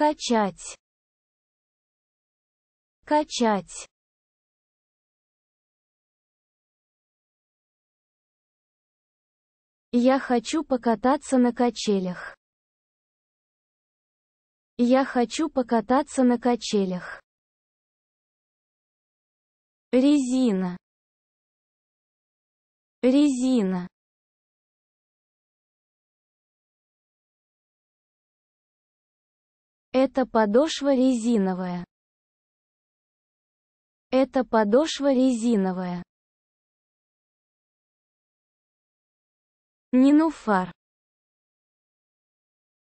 качать качать Я хочу покататься на качелях. Я хочу покататься на качелях. Резина. Резина. Это подошва резиновая. Это подошва резиновая. Нинуфар.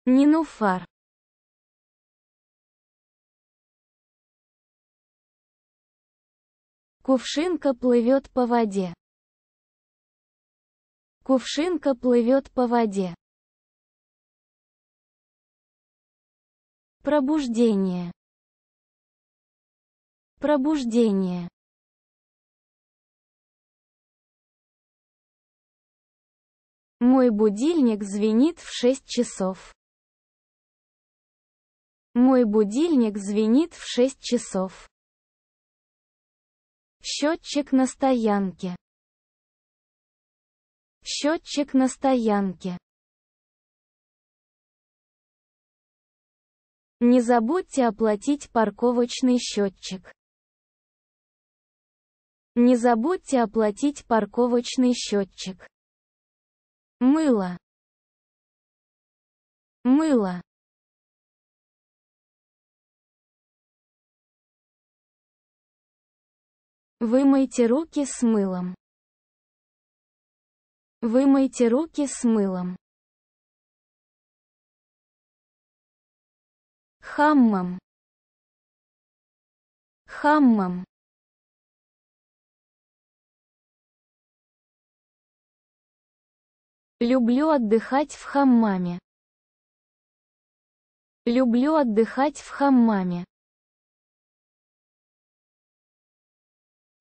Нинуфар. Кувшинка плывет по воде. Кувшинка плывет по воде. Пробуждение. Пробуждение. Мой будильник звенит в 6 часов. Мой будильник звенит в 6 часов. Счетчик на стоянке. Счетчик на стоянке. Не забудьте оплатить парковочный счетчик. Не забудьте оплатить парковочный счетчик. Мыло. Мыло. Вымойте руки с мылом. Вымойте руки с мылом. хаммам, хаммам. Люблю отдыхать в хаммаме. Люблю отдыхать в хаммаме.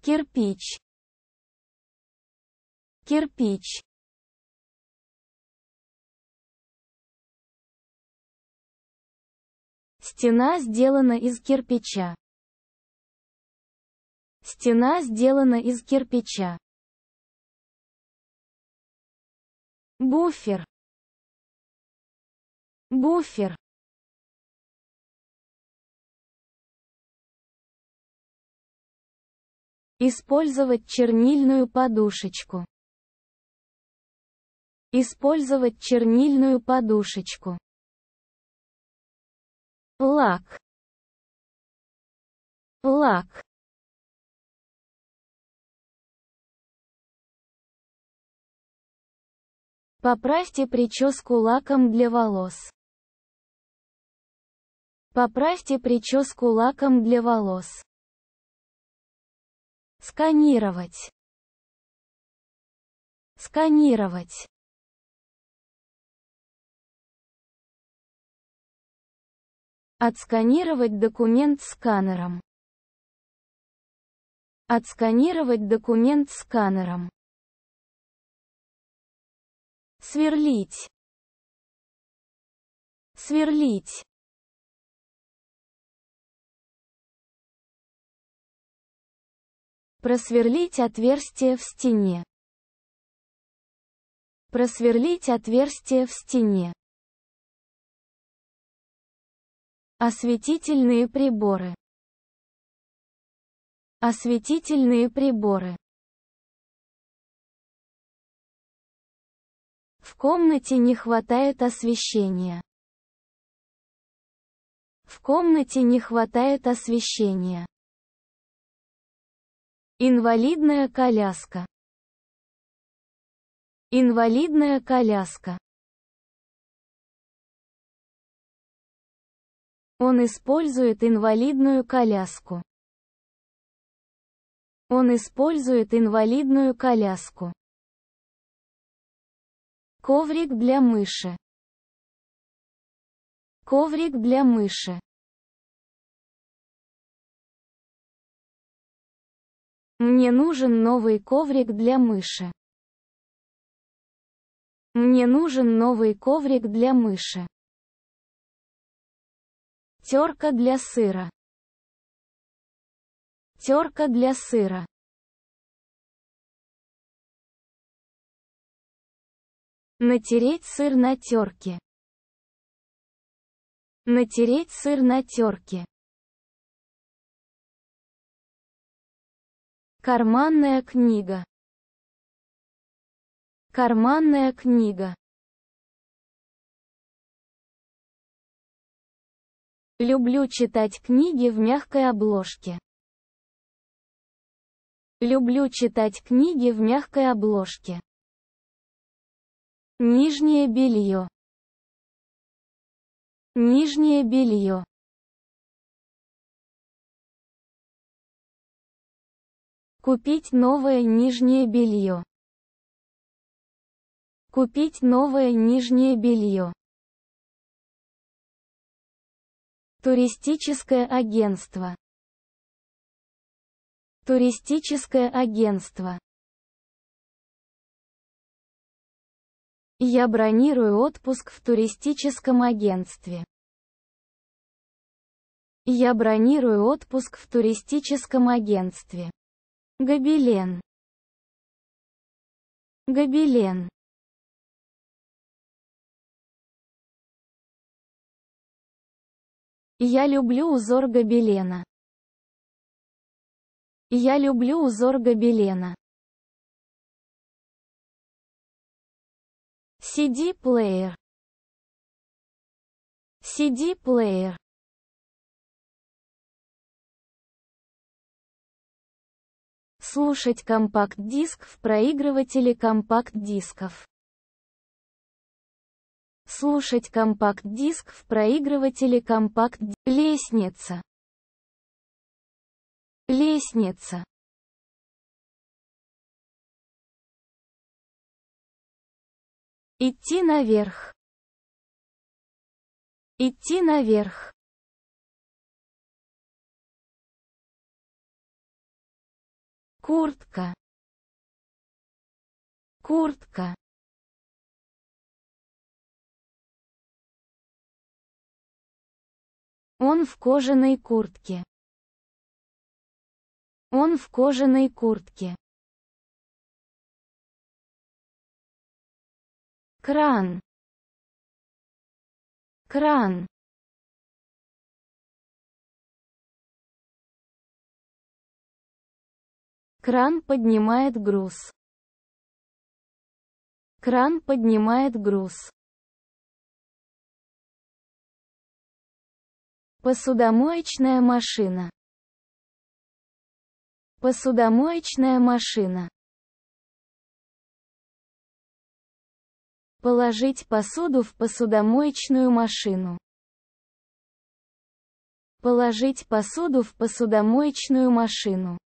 Кирпич. Кирпич. Стена сделана из кирпича. Стена сделана из кирпича. Буфер. Буфер. Использовать чернильную подушечку. Использовать чернильную подушечку лак лак Поправьте прическу лаком для волос. Поправьте прическу лаком для волос. Сканировать. Сканировать. Отсканировать документ сканером. Отсканировать документ сканером. Сверлить. Сверлить. Просверлить отверстие в стене. Просверлить отверстие в стене. Осветительные приборы. Осветительные приборы. В комнате не хватает освещения. В комнате не хватает освещения. Инвалидная коляска. Инвалидная коляска. Он использует инвалидную коляску. Он использует инвалидную коляску. Коврик для мыши. Коврик для мыши. Мне нужен новый коврик для мыши. Мне нужен новый коврик для мыши. Терка для сыра. Терка для сыра. Натереть сыр на терке. Натереть сыр на терке. Карманная книга. Карманная книга. Люблю читать книги в мягкой обложке. Люблю читать книги в мягкой обложке. Нижнее белье. Нижнее белье. Купить новое нижнее белье. Купить новое нижнее белье. Туристическое агентство. Туристическое агентство. Я бронирую отпуск в туристическом агентстве. Я бронирую отпуск в туристическом агентстве. Гобелен. Гобелен. Я люблю узор гобелена. Я люблю узор гобелена. CD-плеер. CD-плеер. Слушать компакт-диск в проигрывателе компакт-дисков. Слушать компакт-диск в проигрывателе компакт Лестница. Лестница. Идти наверх. Идти наверх. Куртка. Куртка. Он в кожаной куртке. Он в кожаной куртке. Кран. Кран. Кран поднимает груз. Кран поднимает груз. Посудомоечная машина. Посудомоечная машина. Положить посуду в посудомоечную машину. Положить посуду в посудомоечную машину.